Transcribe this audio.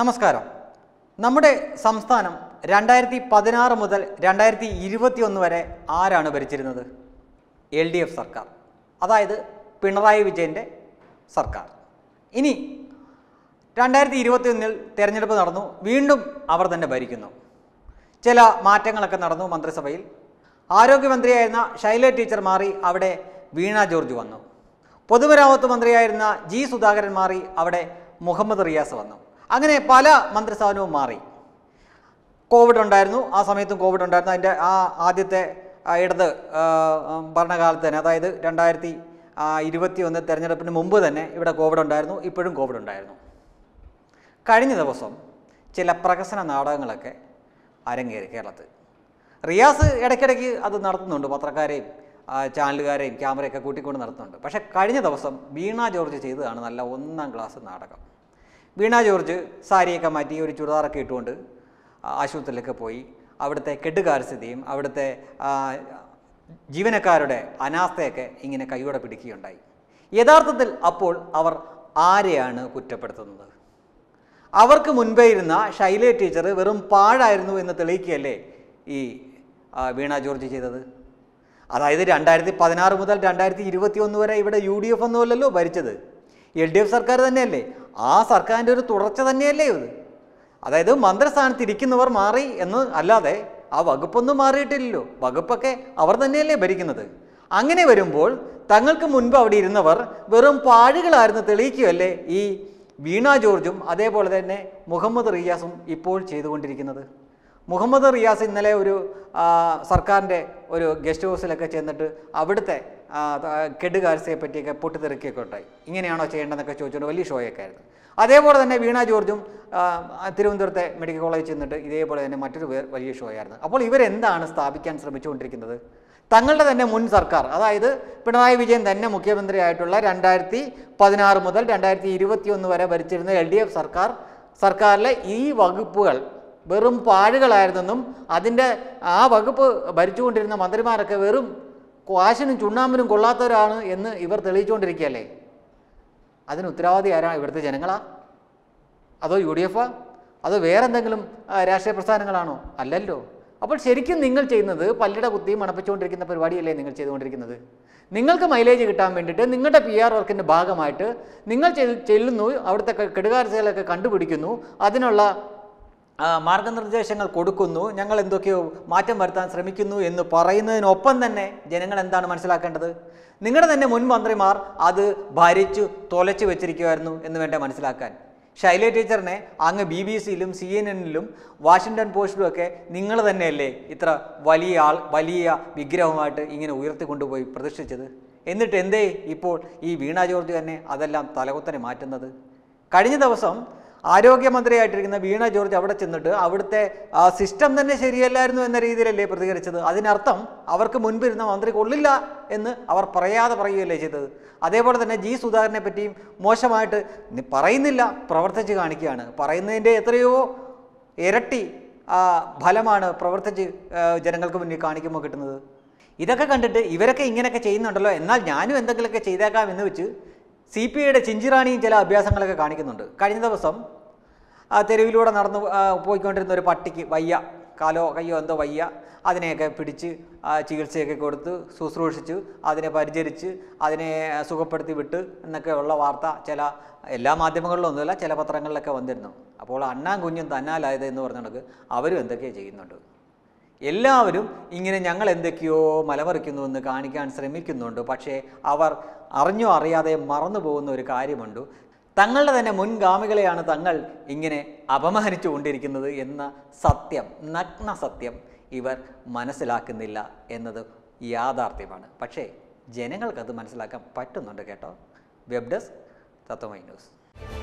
നമസ്കാരം നമ്മുടെ സംസ്ഥാനം രണ്ടായിരത്തി പതിനാറ് മുതൽ രണ്ടായിരത്തി ഒന്ന് വരെ ആരാണ് ഭരിച്ചിരുന്നത് എൽ ഡി എഫ് സർക്കാർ അതായത് പിണറായി വിജയൻ്റെ സർക്കാർ ഇനി രണ്ടായിരത്തി ഒന്നിൽ തിരഞ്ഞെടുപ്പ് നടന്നു വീണ്ടും അവർ തന്നെ ഭരിക്കുന്നു ചില മാറ്റങ്ങളൊക്കെ നടന്നു മന്ത്രിസഭയിൽ ആരോഗ്യമന്ത്രിയായിരുന്ന ശൈല ടീച്ചർ മാറി അവിടെ വീണ ജോർജ് വന്നു പൊതുമരാമത്ത് മന്ത്രിയായിരുന്ന ജി സുധാകരൻ മാറി അവിടെ മുഹമ്മദ് റിയാസ് വന്നു അങ്ങനെ പല മന്ത്രിസ്ഥാനവും മാറി കോവിഡ് ഉണ്ടായിരുന്നു ആ സമയത്തും കോവിഡ് ഉണ്ടായിരുന്നു അതിൻ്റെ ആ ആദ്യത്തെ ഇടത് ഭരണകാലത്ത് തന്നെ അതായത് രണ്ടായിരത്തി ഇരുപത്തി ഒന്ന് തെരഞ്ഞെടുപ്പിന് മുമ്പ് തന്നെ ഇവിടെ കോവിഡ് ഉണ്ടായിരുന്നു ഇപ്പോഴും കോവിഡ് ഉണ്ടായിരുന്നു കഴിഞ്ഞ ദിവസം ചില പ്രഹസന നാടകങ്ങളൊക്കെ അരങ്ങേറി കേരളത്തിൽ റിയാസ് ഇടയ്ക്കിടയ്ക്ക് അത് നടത്തുന്നുണ്ട് പത്രക്കാരെയും ചാനലുകാരെയും ക്യാമറയൊക്കെ കൂട്ടിക്കൊണ്ട് നടത്തുന്നുണ്ട് പക്ഷേ കഴിഞ്ഞ ദിവസം വീണ ജോർജ് ചെയ്തതാണ് നല്ല ഒന്നാം ക്ലാസ് നാടകം വീണ ജോർജ് സാരിയൊക്കെ മാറ്റി ഒരു ചുരിദാറൊക്കെ ഇട്ടുകൊണ്ട് ആശുപത്രിയിലൊക്കെ പോയി അവിടുത്തെ കെട്ടുകാരസ്ഥിതിയും അവിടുത്തെ ജീവനക്കാരുടെ അനാസ്ഥയൊക്കെ ഇങ്ങനെ കൈയോടെ പിടിക്കുകയുണ്ടായി യഥാർത്ഥത്തിൽ അപ്പോൾ അവർ ആരെയാണ് കുറ്റപ്പെടുത്തുന്നത് അവർക്ക് മുൻപേ ഇരുന്ന ശൈല ടീച്ചർ വെറും പാഴായിരുന്നു എന്ന് തെളിയിക്കുകയല്ലേ ഈ വീണ ജോർജ് ചെയ്തത് അതായത് രണ്ടായിരത്തി പതിനാറ് മുതൽ രണ്ടായിരത്തി ഇരുപത്തി ഒന്ന് വരെ ഇവിടെ യു ഡി എഫ് ഒന്നുമല്ലല്ലോ ഭരിച്ചത് എൽ ഡി എഫ് സർക്കാർ തന്നെയല്ലേ ആ സർക്കാരിൻ്റെ ഒരു തുടർച്ച തന്നെയല്ലേ ഇത് അതായത് മന്ത്രിസ്ഥാനത്ത് ഇരിക്കുന്നവർ മാറി എന്ന് അല്ലാതെ ആ വകുപ്പൊന്നും മാറിയിട്ടില്ലല്ലോ വകുപ്പൊക്കെ അവർ തന്നെയല്ലേ ഭരിക്കുന്നത് അങ്ങനെ വരുമ്പോൾ തങ്ങൾക്ക് മുൻപ് അവിടെ ഇരുന്നവർ വെറും പാഴുകളായിരുന്നു തെളിയിക്കുകയല്ലേ ഈ വീണ ജോർജും അതേപോലെ തന്നെ മുഹമ്മദ് റിയാസും ഇപ്പോൾ ചെയ്തുകൊണ്ടിരിക്കുന്നത് മുഹമ്മദ് റിയാസ് ഇന്നലെ ഒരു സർക്കാരിൻ്റെ ഒരു ഗസ്റ്റ് ഹൗസിലൊക്കെ ചെന്നിട്ട് അവിടുത്തെ കെടുകാരസയെ പറ്റിയൊക്കെ പൊട്ടിത്തെറിക്കൊക്കെ ഉണ്ടായി ഇങ്ങനെയാണോ ചെയ്യേണ്ടതെന്നൊക്കെ ചോദിച്ചുകൊണ്ട് വലിയ ഷോയൊക്കെ ആയിരുന്നു അതേപോലെ തന്നെ വീണ ജോർജും തിരുവനന്തപുരത്തെ മെഡിക്കൽ കോളേജിൽ ചെന്നിട്ട് ഇതേപോലെ തന്നെ മറ്റൊരു വലിയ ഷോ ആയിരുന്നു അപ്പോൾ ഇവരെന്താണ് സ്ഥാപിക്കാൻ ശ്രമിച്ചുകൊണ്ടിരിക്കുന്നത് തങ്ങളുടെ തന്നെ മുൻ സർക്കാർ അതായത് പിണറായി വിജയൻ തന്നെ ആയിട്ടുള്ള രണ്ടായിരത്തി പതിനാറ് മുതൽ രണ്ടായിരത്തി ഒന്ന് വരെ ഭരിച്ചിരുന്ന എൽ ഡി എഫ് സർക്കാർ സർക്കാരിലെ ഈ വകുപ്പുകൾ വെറും പാഴുകളായിരുന്നെന്നും അതിൻ്റെ ആ വകുപ്പ് ഭരിച്ചുകൊണ്ടിരുന്ന മന്ത്രിമാരൊക്കെ വെറും കാശിനും ചുണ്ണാമ്പിനും കൊള്ളാത്തവരാണ് എന്ന് ഇവർ തെളിയിച്ചുകൊണ്ടിരിക്കുകയല്ലേ അതിന് ഉത്തരവാദി ആരാണ് ഇവിടുത്തെ ജനങ്ങളാ അതോ യു ഡി എഫാ അതോ വേറെന്തെങ്കിലും രാഷ്ട്രീയ പ്രസ്ഥാനങ്ങളാണോ അല്ലല്ലോ അപ്പോൾ ശരിക്കും നിങ്ങൾ ചെയ്യുന്നത് പല്ലിട കുത്തിയും മണപ്പിച്ചുകൊണ്ടിരിക്കുന്ന പരിപാടിയല്ലേ നിങ്ങൾ ചെയ്തുകൊണ്ടിരിക്കുന്നത് നിങ്ങൾക്ക് മൈലേജ് കിട്ടാൻ വേണ്ടിയിട്ട് നിങ്ങളുടെ പി ആർ വർക്കിൻ്റെ ഭാഗമായിട്ട് നിങ്ങൾ ചെല്ലുന്നു അവിടുത്തെ കെടുകാർച്ചകളൊക്കെ കണ്ടുപിടിക്കുന്നു അതിനുള്ള മാർഗനിർദ്ദേശങ്ങൾ കൊടുക്കുന്നു ഞങ്ങൾ എന്തൊക്കെയോ മാറ്റം വരുത്താൻ ശ്രമിക്കുന്നു എന്ന് പറയുന്നതിനൊപ്പം തന്നെ ജനങ്ങൾ എന്താണ് മനസ്സിലാക്കേണ്ടത് നിങ്ങളുടെ തന്നെ മുൻ മന്ത്രിമാർ അത് ഭരിച്ചു തൊലച്ചു വെച്ചിരിക്കുമായിരുന്നു എന്ന് വേണ്ട മനസ്സിലാക്കാൻ ശൈല ടീച്ചറിനെ അങ്ങ് ബി ബി സിയിലും സി എൻ എന്നിലും വാഷിങ്ടൺ പോസ്റ്റിലും ഒക്കെ നിങ്ങൾ തന്നെയല്ലേ ഇത്ര വലിയ ആൾ വലിയ വിഗ്രഹമായിട്ട് ഇങ്ങനെ ഉയർത്തി കൊണ്ടുപോയി പ്രതിഷ്ഠിച്ചത് എന്നിട്ട് എന്തേ ഇപ്പോൾ ഈ വീണ ജോർജ് തന്നെ അതെല്ലാം തലകുത്തനെ മാറ്റുന്നത് കഴിഞ്ഞ ദിവസം ആരോഗ്യമന്ത്രിയായിട്ടിരിക്കുന്ന വീണ ജോർജ് അവിടെ ചെന്നിട്ട് അവിടുത്തെ സിസ്റ്റം തന്നെ ശരിയല്ലായിരുന്നു എന്ന രീതിയിലല്ലേ പ്രതികരിച്ചത് അതിനർത്ഥം അവർക്ക് മുൻപിരുന്ന മന്ത്രി കൊള്ളില്ല എന്ന് അവർ പറയാതെ പറയുകയല്ലേ ചെയ്തത് അതേപോലെ തന്നെ ജി സുധാകരനെ പറ്റിയും മോശമായിട്ട് പറയുന്നില്ല പ്രവർത്തിച്ച് കാണിക്കുകയാണ് പറയുന്നതിൻ്റെ എത്രയോ ഇരട്ടി ഫലമാണ് പ്രവർത്തിച്ച് ജനങ്ങൾക്ക് മുന്നിൽ കാണിക്കുമ്പോൾ കിട്ടുന്നത് ഇതൊക്കെ കണ്ടിട്ട് ഇവരൊക്കെ ഇങ്ങനെയൊക്കെ ചെയ്യുന്നുണ്ടല്ലോ എന്നാൽ ഞാനും എന്തെങ്കിലുമൊക്കെ ചെയ്തേക്കാം എന്ന് വെച്ച് സി പി ഐയുടെ ചിഞ്ചിറാണിയും ചില അഭ്യാസങ്ങളൊക്കെ കാണിക്കുന്നുണ്ട് കഴിഞ്ഞ ദിവസം തെരുവിലൂടെ നടന്നു പോയിക്കൊണ്ടിരുന്ന ഒരു പട്ടിക്ക് വയ്യ കാലോ കയ്യോ എന്തോ വയ്യ അതിനെയൊക്കെ പിടിച്ച് ചികിത്സയൊക്കെ കൊടുത്ത് ശുശ്രൂഷിച്ച് അതിനെ പരിചരിച്ച് അതിനെ സുഖപ്പെടുത്തി വിട്ട് എന്നൊക്കെ ഉള്ള വാർത്ത ചില എല്ലാ മാധ്യമങ്ങളിലും ഒന്നുമില്ല ചില പത്രങ്ങളിലൊക്കെ വന്നിരുന്നു അപ്പോൾ അണ്ണാൻ കുഞ്ഞും തന്നാലായത് എന്ന് പറഞ്ഞിടക്ക് അവരും എന്തൊക്കെയാണ് ചെയ്യുന്നുണ്ട് എല്ലാവരും ഇങ്ങനെ ഞങ്ങൾ എന്തൊക്കെയോ എന്ന് കാണിക്കാൻ ശ്രമിക്കുന്നുണ്ട് പക്ഷേ അവർ അറിഞ്ഞോ അറിയാതെ മറന്നു പോകുന്ന ഒരു കാര്യമുണ്ട് തങ്ങളുടെ തന്നെ മുൻഗാമികളെയാണ് തങ്ങൾ ഇങ്ങനെ അപമാനിച്ചു കൊണ്ടിരിക്കുന്നത് എന്ന സത്യം നഗ്ന സത്യം ഇവർ മനസ്സിലാക്കുന്നില്ല എന്നത് യാഥാർത്ഥ്യമാണ് പക്ഷേ ജനങ്ങൾക്കത് മനസ്സിലാക്കാൻ പറ്റുന്നുണ്ട് കേട്ടോ വെബ് ഡെസ്ക് തത്വമൈ ന്യൂസ്